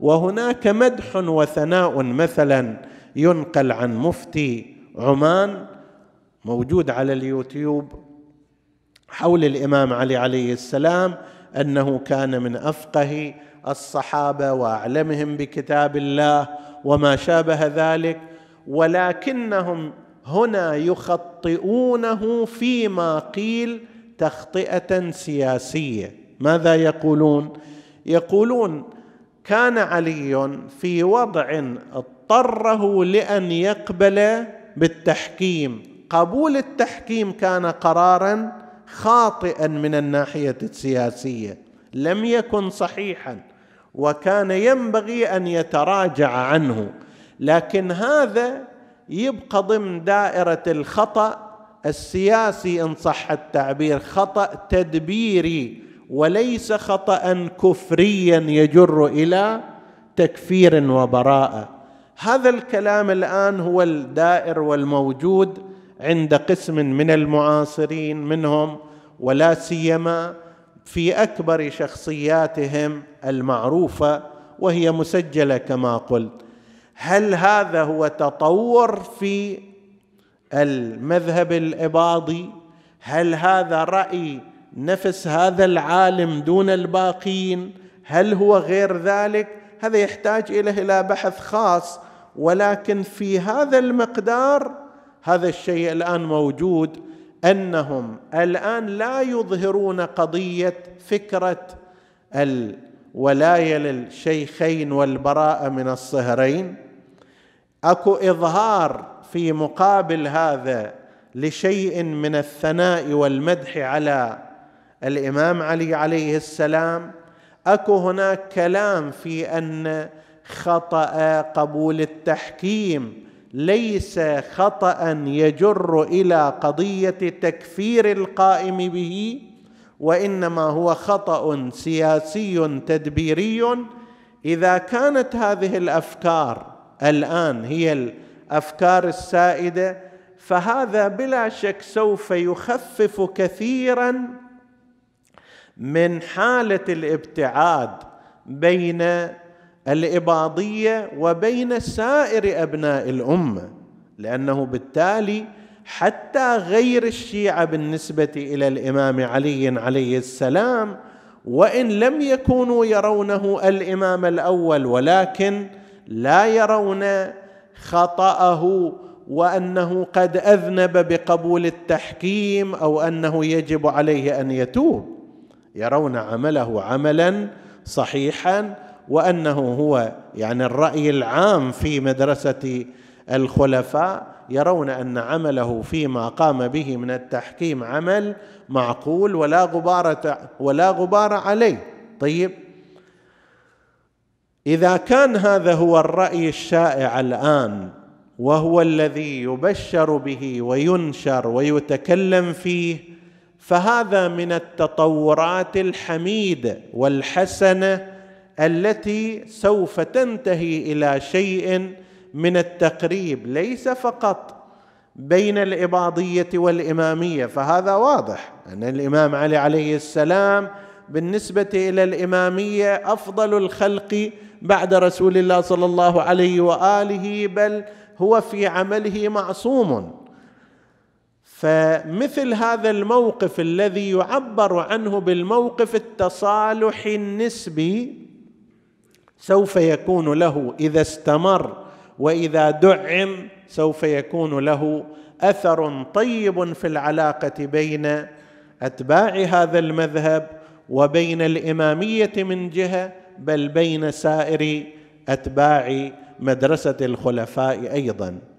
وهناك مدح وثناء مثلا ينقل عن مفتي عمان موجود على اليوتيوب حول الامام علي عليه السلام انه كان من افقه الصحابه واعلمهم بكتاب الله وما شابه ذلك ولكنهم هنا يخطئونه فيما قيل تخطئه سياسيه ماذا يقولون يقولون كان علي في وضع اضطره لان يقبل بالتحكيم قبول التحكيم كان قرارا خاطئا من الناحيه السياسيه لم يكن صحيحا وكان ينبغي ان يتراجع عنه لكن هذا يبقى ضمن دائره الخطا السياسي ان صح التعبير خطا تدبيري وليس خطا كفريا يجر الى تكفير وبراءه هذا الكلام الان هو الدائر والموجود عند قسم من المعاصرين منهم ولا سيما في اكبر شخصياتهم المعروفه وهي مسجله كما قلت هل هذا هو تطور في المذهب الاباضي هل هذا راي نفس هذا العالم دون الباقين هل هو غير ذلك هذا يحتاج اليه الى بحث خاص ولكن في هذا المقدار هذا الشيء الان موجود انهم الان لا يظهرون قضيه فكره الولايه للشيخين والبراءه من الصهرين اكو اظهار في مقابل هذا لشيء من الثناء والمدح على الامام علي عليه السلام اكو هناك كلام في ان خطا قبول التحكيم ليس خطا يجر الى قضيه تكفير القائم به وانما هو خطا سياسي تدبيري اذا كانت هذه الافكار الان هي الافكار السائده فهذا بلا شك سوف يخفف كثيرا من حاله الابتعاد بين الاباضيه وبين سائر ابناء الامه لانه بالتالي حتى غير الشيعه بالنسبه الى الامام علي عليه السلام وان لم يكونوا يرونه الامام الاول ولكن لا يرون خطاه وانه قد اذنب بقبول التحكيم او انه يجب عليه ان يتوب يرون عمله عملا صحيحا وانه هو يعني الراي العام في مدرسه الخلفاء يرون ان عمله فيما قام به من التحكيم عمل معقول ولا غبار ولا غبار عليه طيب اذا كان هذا هو الراي الشائع الان وهو الذي يبشر به وينشر ويتكلم فيه فهذا من التطورات الحميده والحسنه التي سوف تنتهي الى شيء من التقريب ليس فقط بين الاباضيه والاماميه فهذا واضح ان الامام علي عليه السلام بالنسبه الى الاماميه افضل الخلق بعد رسول الله صلى الله عليه واله بل هو في عمله معصوم فمثل هذا الموقف الذي يعبر عنه بالموقف التصالح النسبي سوف يكون له اذا استمر واذا دعم سوف يكون له اثر طيب في العلاقه بين اتباع هذا المذهب وبين الاماميه من جهه بل بين سائر اتباع مدرسه الخلفاء ايضا